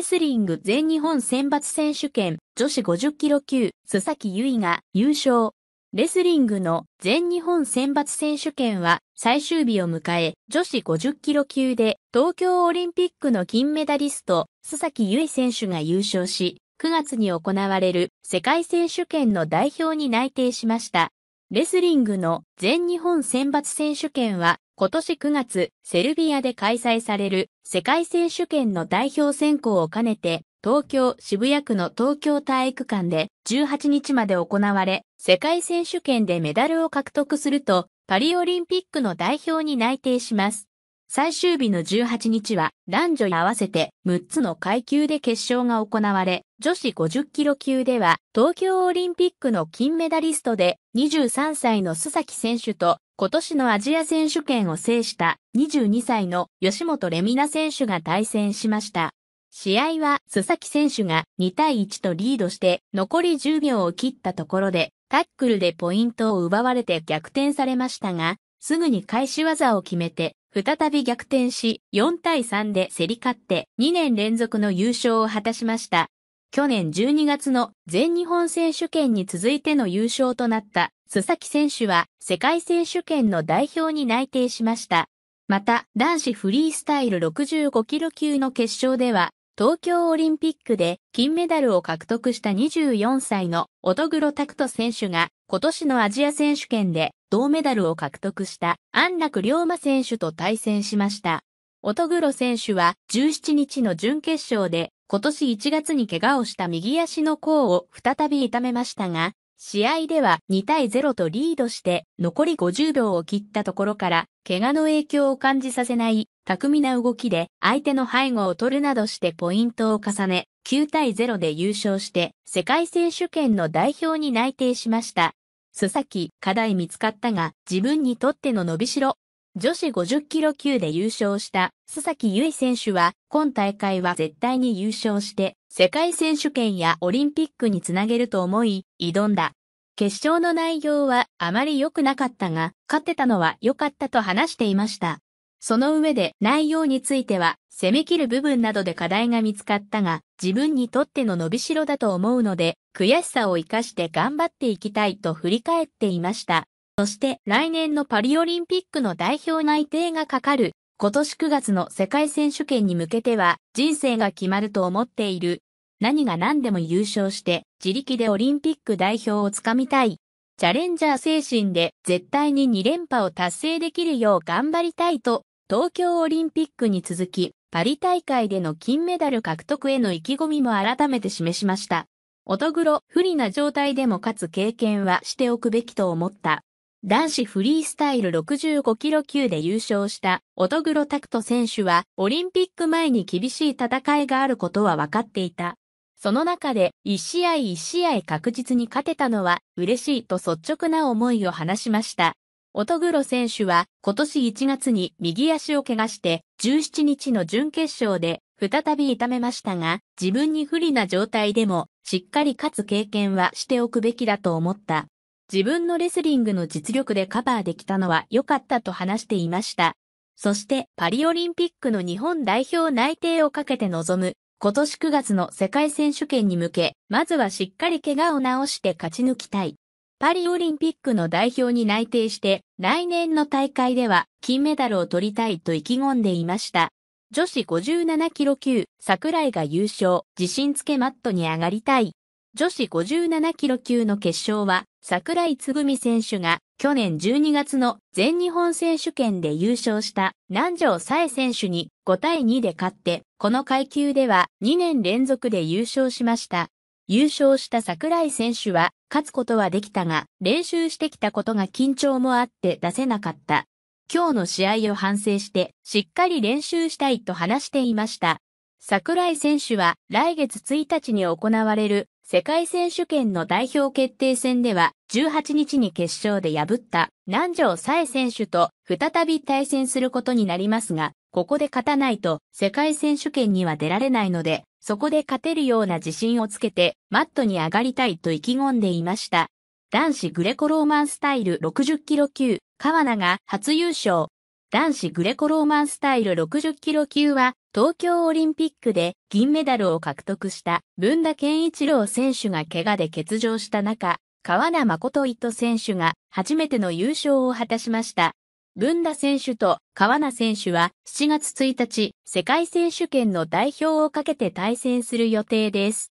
レスリング全日本選抜選手権女子50キロ級須崎優衣が優勝。レスリングの全日本選抜選手権は最終日を迎え、女子50キロ級で東京オリンピックの金メダリスト、須崎優衣選手が優勝し、9月に行われる世界選手権の代表に内定しました。レスリングの全日本選抜選手権は今年9月、セルビアで開催される世界選手権の代表選考を兼ねて、東京渋谷区の東京体育館で18日まで行われ、世界選手権でメダルを獲得すると、パリオリンピックの代表に内定します。最終日の18日は男女合わせて6つの階級で決勝が行われ、女子50キロ級では東京オリンピックの金メダリストで23歳の須崎選手と今年のアジア選手権を制した22歳の吉本レミナ選手が対戦しました。試合は須崎選手が2対1とリードして残り10秒を切ったところでタックルでポイントを奪われて逆転されましたが、すぐに返し技を決めて再び逆転し4対3で競り勝って2年連続の優勝を果たしました。去年12月の全日本選手権に続いての優勝となった須崎選手は世界選手権の代表に内定しました。また、男子フリースタイル65キロ級の決勝では、東京オリンピックで金メダルを獲得した24歳の乙黒拓人選手が今年のアジア選手権で銅メダルを獲得した安楽龍馬選手と対戦しました。乙黒選手は17日の準決勝で今年1月に怪我をした右足の甲を再び痛めましたが、試合では2対0とリードして残り50秒を切ったところから怪我の影響を感じさせない巧みな動きで相手の背後を取るなどしてポイントを重ね9対0で優勝して世界選手権の代表に内定しました。須崎、課題見つかったが自分にとっての伸びしろ女子50キロ級で優勝した須崎優衣選手は、今大会は絶対に優勝して、世界選手権やオリンピックにつなげると思い、挑んだ。決勝の内容はあまり良くなかったが、勝てたのは良かったと話していました。その上で内容については、攻め切る部分などで課題が見つかったが、自分にとっての伸びしろだと思うので、悔しさを活かして頑張っていきたいと振り返っていました。そして来年のパリオリンピックの代表内定がかかる今年9月の世界選手権に向けては人生が決まると思っている。何が何でも優勝して自力でオリンピック代表をつかみたい。チャレンジャー精神で絶対に2連覇を達成できるよう頑張りたいと東京オリンピックに続きパリ大会での金メダル獲得への意気込みも改めて示しました。おとぐろ不利な状態でも勝つ経験はしておくべきと思った。男子フリースタイル65キロ級で優勝した乙黒拓人選手はオリンピック前に厳しい戦いがあることは分かっていた。その中で一試合一試合確実に勝てたのは嬉しいと率直な思いを話しました。乙黒選手は今年1月に右足を怪我して17日の準決勝で再び痛めましたが自分に不利な状態でもしっかり勝つ経験はしておくべきだと思った。自分のレスリングの実力でカバーできたのは良かったと話していました。そしてパリオリンピックの日本代表内定をかけて臨む今年9月の世界選手権に向け、まずはしっかり怪我を治して勝ち抜きたい。パリオリンピックの代表に内定して、来年の大会では金メダルを取りたいと意気込んでいました。女子57キロ級、桜井が優勝、自信つけマットに上がりたい。女子57キロ級の決勝は、桜井つぐみ選手が去年12月の全日本選手権で優勝した南條さえ選手に5対2で勝って、この階級では2年連続で優勝しました。優勝した桜井選手は勝つことはできたが、練習してきたことが緊張もあって出せなかった。今日の試合を反省して、しっかり練習したいと話していました。桜井選手は来月1日に行われる世界選手権の代表決定戦では18日に決勝で破った南條紗選手と再び対戦することになりますが、ここで勝たないと世界選手権には出られないので、そこで勝てるような自信をつけてマットに上がりたいと意気込んでいました。男子グレコローマンスタイル60キロ級、川名が初優勝。男子グレコローマンスタイル60キロ級は、東京オリンピックで銀メダルを獲得した文田健一郎選手が怪我で欠場した中、川名誠糸選手が初めての優勝を果たしました。文田選手と川名選手は7月1日、世界選手権の代表をかけて対戦する予定です。